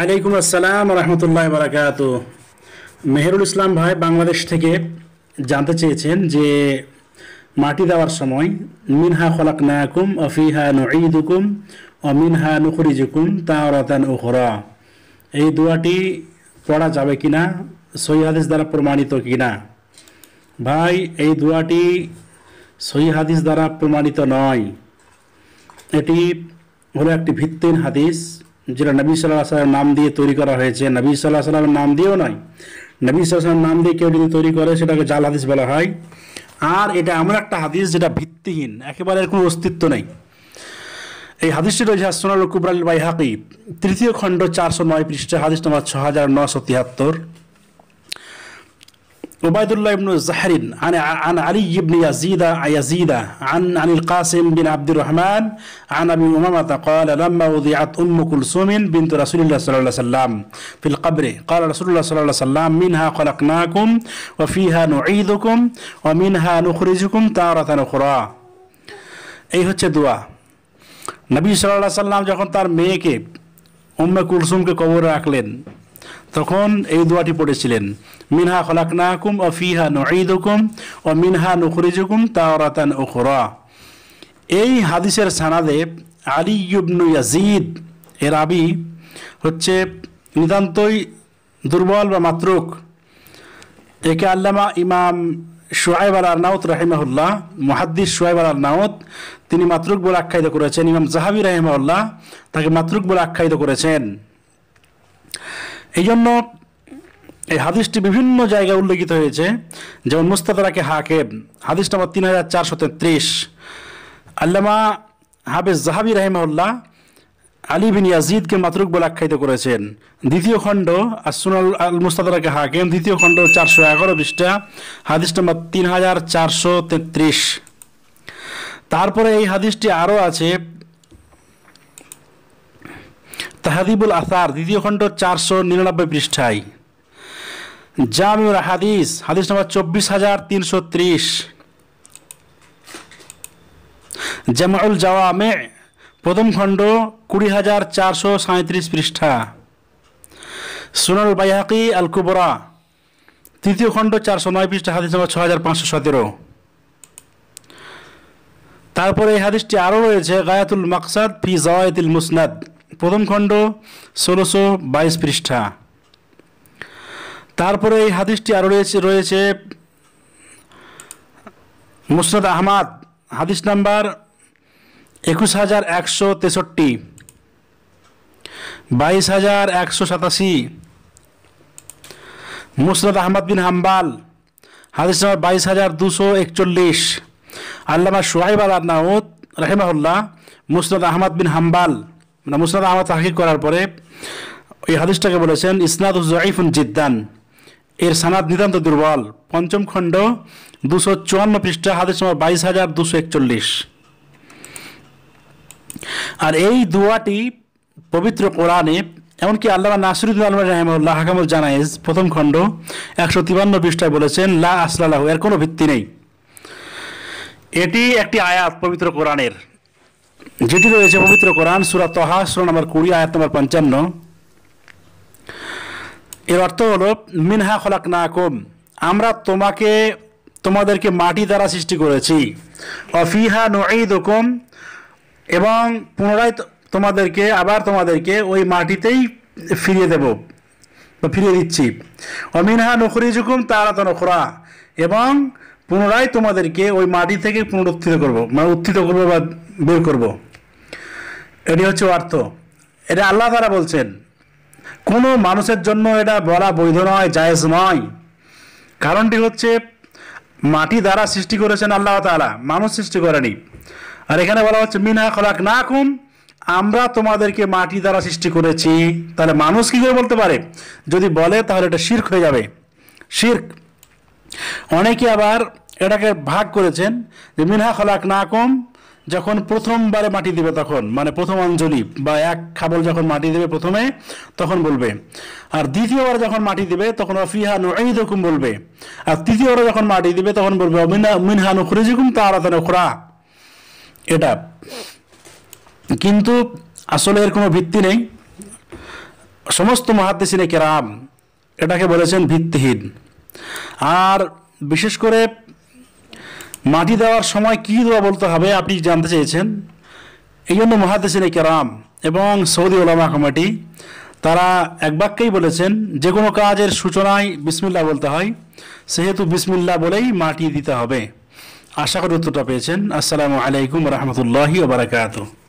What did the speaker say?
আলাইকুম আসসালাম রহমতুল্লাহ বারাকাত মেহেরুল ইসলাম ভাই বাংলাদেশ থেকে জানতে চেয়েছেন যে মাটি দেওয়ার সময় মিনহা খলাক নায়াকুম অফিহা নুকুম ও মিনহা নুখরিজুকুম তাওরাতান উখরা এই দোয়াটি পড়া যাবে কি না হাদিস দ্বারা প্রমাণিত কি না ভাই এই দোয়াটি হাদিস দ্বারা প্রমাণিত নয় এটি হলো একটি ভিত্তিন হাদিস যেটা নবী সাল্লাহ সাল্লামের নাম দিয়ে তৈরি করা হয়েছে নবী সাল্লাহ সাল্লামের নাম দিয়েও নয় নবী সাল্লামের নাম দিয়ে কেউ যদি তৈরি করে সেটাকে জাল হাদিস বলা হয় আর এটা এমন একটা হাদিস যেটা ভিত্তিহীন একেবারে কোনো অস্তিত্ব নেই এই হাদিসটি রয়েছে সোনাল কুবরাল হাকিব তৃতীয় খণ্ড চারশো নয় পৃষ্ঠে হাদিস নম্বর ছ হাজার নশো তিয়াত্তর عبيد الله بن الزحرين عن عن علي بن يزيد يزيد عن عن القاسم بن عبد الرحمن عن ابي امامه قال لما وضعت ام كلثوم بنت رسول الله صلى الله عليه وسلم في القبر قال رسول الله صلى الله عليه وسلم منها خلقناكم وفيها نعيدكم ومنها نخرجكم تاره اخرى اي হচ্ছে দোয়া নবী সাল্লাহ সাল্লাম যখন তার মেয়েকে ام কুলসুমকে কবর রাখলেন তখন এই দোয়াটি পড়েছিলেন মিনহা খলাকনা হুকুম ও ফিহা নঈদ হুকুম ও মিনহা নখরিজ হুকুম তাওরাতান ওখরা এই হাদিসের সানাদে আলী ইবনু ইয়াজিদ এর আবি হচ্ছে নিতান্তই দুর্বল বা মাতৃক একে আল্লামা ইমাম সোহাইব আল আরনাউত রাহিমাহুল্লাহ মহাদ্দিস সোহাইব আল আরনাউত তিনি মাতৃক বলে আখ্যায়িত করেছেন ইমাম জাহাবি রাহিমাউল্লাহ তাকে মাতৃক বলে আখ্যায়িত করেছেন এই জন্য এই হাদিসটি বিভিন্ন জায়গায় উল্লেখিত হয়েছে যেমন মুস্তাদারাকে হাকেব হাদিস নম্বর তিন হাজার চারশো তেত্রিশ আল্লামা হাবেজ জাহাবি রাহিমাউল্লাহ আলী বিন ইয়াজিদকে মাতরুক বলে আখ্যায়িত করেছেন দ্বিতীয় খণ্ড আসুনাল আল মুস্তাদারাকে হাকেম দ্বিতীয় খণ্ড চারশো এগারো পৃষ্ঠা হাদিস নম্বর তিন হাজার চারশো তেত্রিশ তারপরে এই হাদিসটি আরও আছে তাহাদিবুল আসার দ্বিতীয় খণ্ড চারশো নিরানব্বই পৃষ্ঠায় জামিউর হাদিস হাদিস নম্বর চব্বিশ হাজার তিনশো ত্রিশ জামাউল জাওয়ামে প্রথম খণ্ড কুড়ি হাজার চারশো সাঁত্রিশ পৃষ্ঠা সোনাল বাইহাকি আল কুবরা তৃতীয় খণ্ড চারশো নয় পৃষ্ঠা হাদিস নম্বর ছ হাজার পাঁচশো সতেরো তারপরে এই হাদিসটি আরও রয়েছে গায়াতুল মাকসাদ ফি জওয়ায়তুল মুসনাদ প্রথম খণ্ড ষোলোশো বাইশ পৃষ্ঠা তারপরে এই হাদিসটি আরও রয়েছে রয়েছে মুসনাদ আহমাদ হাদিস নাম্বার একুশ হাজার একশো তেষট্টি বাইশ হাজার একশো সাতাশি মুসরাদ আহমদ বিন হাম্বাল হাদিস নাম্বার বাইশ হাজার দুশো একচল্লিশ আল্লামা সোহাইব আল আদনাউদ রাহেমাহুল্লাহ মুসরাদ আহমদ বিন হাম্বাল মানে মুসনাদ আহমদ তাহির করার পরে ওই হাদিসটাকে বলেছেন ইসনাদ জাইফুন জিদ্দান এর সানাদ নিতান্ত দুর্বল পঞ্চম খণ্ড দুশো চুয়ান্ন পৃষ্ঠা হাদিস নম্বর বাইশ হাজার দুশো একচল্লিশ আর এই দোয়াটি পবিত্র কোরআনে এমনকি আল্লাহ নাসরুদ্দিন আলম রাহমুল্লাহ হাকামুল জানাইজ প্রথম খণ্ড একশো তিপান্ন পৃষ্ঠায় বলেছেন লা আসলালাহু এর কোনো ভিত্তি নেই এটি একটি আয়াত পবিত্র কোরআনের যেটি রয়েছে পবিত্র কোরআন সুরা তহা সুরা নম্বর কুড়ি আয়াত নম্বর পঞ্চান্ন এর অর্থ হলো মিনহা খলাক কম আমরা তোমাকে তোমাদেরকে মাটি দ্বারা সৃষ্টি করেছি অফিহা দোকম এবং পুনরায় তোমাদেরকে আবার তোমাদেরকে ওই মাটিতেই ফিরিয়ে দেব ফিরিয়ে দিচ্ছি অমিনহা নখরি নখরিজুকুম তারা নখরা এবং পুনরায় তোমাদেরকে ওই মাটি থেকে পুনরুত্থিত করবো মানে উত্থিত করবো বা বের করবো এটি হচ্ছে অর্থ এটা আল্লাহ তারা বলছেন কোনো মানুষের জন্য এটা বলা বৈধ নয় জায়েজ নয় কারণটি হচ্ছে মাটি দ্বারা সৃষ্টি করেছেন আল্লাহ তালা মানুষ সৃষ্টি করেনি আর এখানে বলা হচ্ছে মিনা খলাক না কুম আমরা তোমাদেরকে মাটি দ্বারা সৃষ্টি করেছি তাহলে মানুষ কী করে বলতে পারে যদি বলে তাহলে এটা শির্ক হয়ে যাবে শির্ক অনেকে আবার এটাকে ভাগ করেছেন যে মিনহা খলাক না কম যখন প্রথমবারে মাটি দিবে তখন মানে প্রথম অঞ্জলি বা এক খাবল যখন মাটি দেবে প্রথমে তখন বলবে আর দ্বিতীয়বার যখন মাটি দিবে তখন এই রকম বলবে আর তৃতীয়বার যখন মাটি দিবে তখন বলবে অমিনা মিনহা নুখরিজুকুম তারাতান খোরা এটা কিন্তু আসলে এর কোনো ভিত্তি নেই সমস্ত মহাদেশিনে কেরাম এটাকে বলেছেন ভিত্তিহীন আর বিশেষ করে মাটি দেওয়ার সময় কী দোয়া বলতে হবে আপনি জানতে চেয়েছেন এই জন্য মহাদেশিন কেরাম এবং সৌদি ওলামা কমিটি তারা এক বাক্যেই বলেছেন যে কোনো কাজের সূচনায় বিসমিল্লা বলতে হয় সেহেতু বিসমিল্লা বলেই মাটি দিতে হবে আশা করি উত্তরটা পেয়েছেন আসসালামু আলাইকুম রহমতুল্লাহি ওবরাকাত